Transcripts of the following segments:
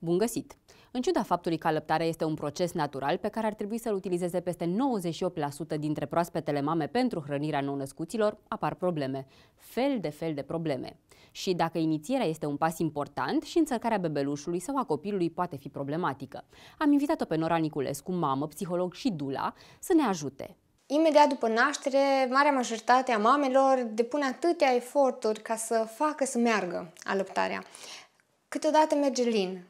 Bun găsit! În ciuda faptului că alăptarea este un proces natural pe care ar trebui să-l utilizeze peste 98% dintre proaspetele mame pentru hrănirea nou-născuților, apar probleme. Fel de fel de probleme. Și dacă inițierea este un pas important și înțărcarea bebelușului sau a copilului poate fi problematică. Am invitat-o pe Nora Niculescu, mamă, psiholog și dula, să ne ajute. Imediat după naștere, marea majoritate a mamelor depune atâtea eforturi ca să facă să meargă alăptarea. Câteodată merge lin,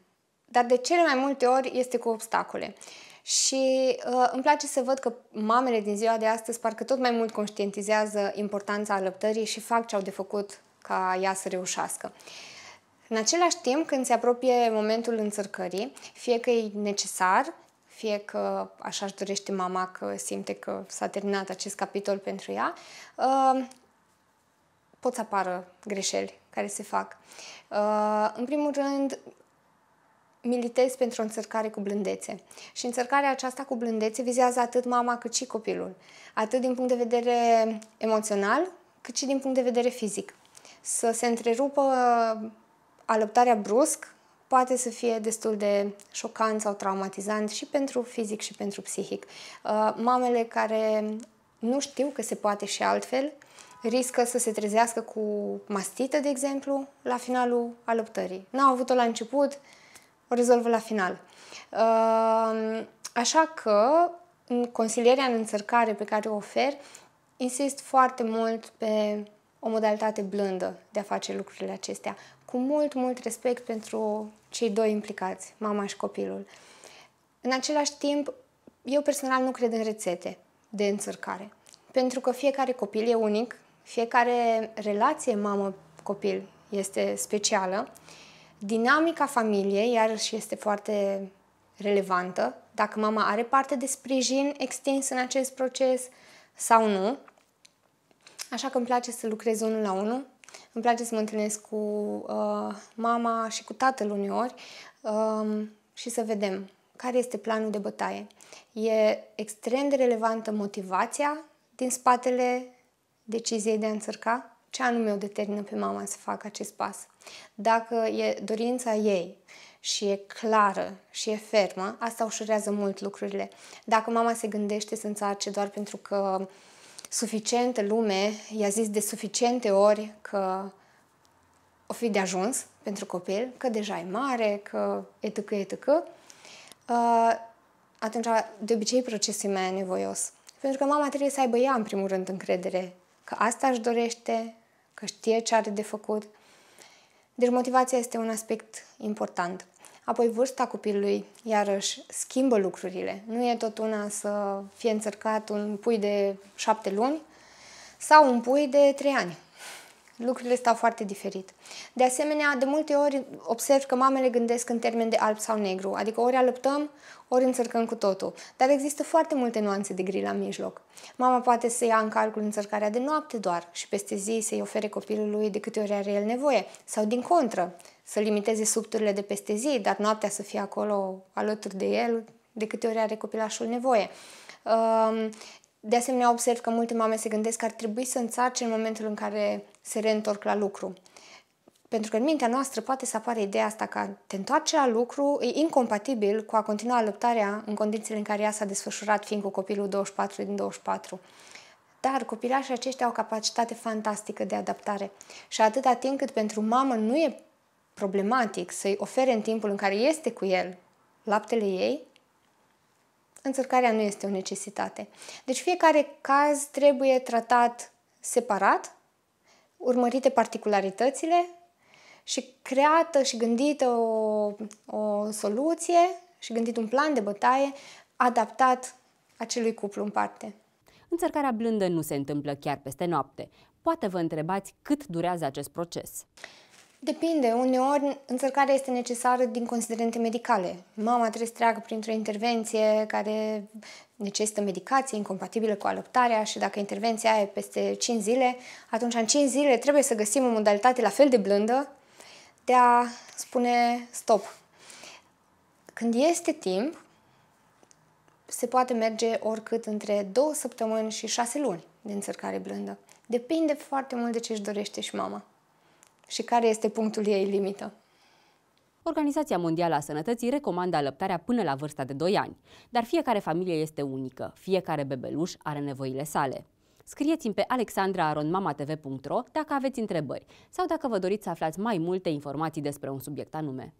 dar de cele mai multe ori este cu obstacole. Și uh, îmi place să văd că mamele din ziua de astăzi parcă tot mai mult conștientizează importanța alăptării și fac ce au de făcut ca ea să reușească. În același timp, când se apropie momentul înțărcării, fie că e necesar, fie că așa își dorește mama că simte că s-a terminat acest capitol pentru ea, uh, pot să apară greșeli care se fac. Uh, în primul rând, militez pentru o înțărcare cu blândețe. Și înțărcarea aceasta cu blândețe vizează atât mama cât și copilul, atât din punct de vedere emoțional, cât și din punct de vedere fizic. Să se întrerupă uh, alăptarea brusc poate să fie destul de șocant sau traumatizant și pentru fizic și pentru psihic. Uh, mamele care nu știu că se poate și altfel, riscă să se trezească cu mastită, de exemplu, la finalul alăptării. N-au avut-o la început, o rezolvă la final. Uh, așa că consilierea în înțărcare pe care o ofer, insist foarte mult pe o modalitate blândă de a face lucrurile acestea, cu mult, mult respect pentru cei doi implicați, mama și copilul. În același timp, eu personal nu cred în rețete de înțărcare, pentru că fiecare copil e unic, fiecare relație mamă-copil este specială Dinamica familiei, iarăși, este foarte relevantă. Dacă mama are parte de sprijin extins în acest proces sau nu. Așa că îmi place să lucrez unul la unul. Îmi place să mă întâlnesc cu uh, mama și cu tatăl uneori um, și să vedem care este planul de bătaie. E extrem de relevantă motivația din spatele deciziei de a înțărca ce anume o determină pe mama să facă acest pas. Dacă e dorința ei și e clară și e fermă, asta ușurează mult lucrurile. Dacă mama se gândește să înțarce doar pentru că suficientă lume i-a zis de suficiente ori că o fi de ajuns pentru copil, că deja e mare, că etică etică, ă, atunci de obicei procesul mai nevoios. Pentru că mama trebuie să aibă ea, în primul rând, încredere că asta își dorește, că știe ce are de făcut. Deci motivația este un aspect important. Apoi vârsta copilului, iarăși, schimbă lucrurile. Nu e tot una să fie înțărcat un pui de șapte luni sau un pui de trei ani lucrurile stau foarte diferit. De asemenea, de multe ori observ că mamele gândesc în termen de alb sau negru, adică ori alăptăm, ori încercăm cu totul. Dar există foarte multe nuanțe de gri la mijloc. Mama poate să ia în calcul încercarea de noapte doar și peste zi să-i ofere copilului de câte ori are el nevoie, sau din contră, să limiteze subturile de peste zi, dar noaptea să fie acolo alături de el de câte ori are copilașul nevoie. De asemenea, observ că multe mame se gândesc că ar trebui să înțarce în momentul în care se reîntorc la lucru. Pentru că în mintea noastră poate să apare ideea asta că te întoarce la lucru e incompatibil cu a continua luptarea în condițiile în care ea s-a desfășurat fiind cu copilul 24 din 24. Dar copilașii aceștia au capacitate fantastică de adaptare și atâta timp cât pentru mamă nu e problematic să-i ofere în timpul în care este cu el laptele ei, înțărcarea nu este o necesitate. Deci fiecare caz trebuie tratat separat urmărite particularitățile și creată și gândită o, o soluție și gândit un plan de bătaie adaptat acelui cuplu în parte. Înțărcarea blândă nu se întâmplă chiar peste noapte. Poate vă întrebați cât durează acest proces. Depinde. Uneori înțărcarea este necesară din considerente medicale. Mama trebuie să treacă printr-o intervenție care necesită medicație incompatibilă cu alăptarea și dacă intervenția aia e peste 5 zile, atunci în 5 zile trebuie să găsim o modalitate la fel de blândă de a spune stop. Când este timp, se poate merge oricât între 2 săptămâni și 6 luni de înțărcare blândă. Depinde foarte mult de ce își dorește și mama și care este punctul ei limită. Organizația Mondială a Sănătății recomandă alăptarea până la vârsta de 2 ani, dar fiecare familie este unică, fiecare bebeluș are nevoile sale. Scrieți-mi pe alexandraaronmamatv.ro dacă aveți întrebări sau dacă vă doriți să aflați mai multe informații despre un subiect anume.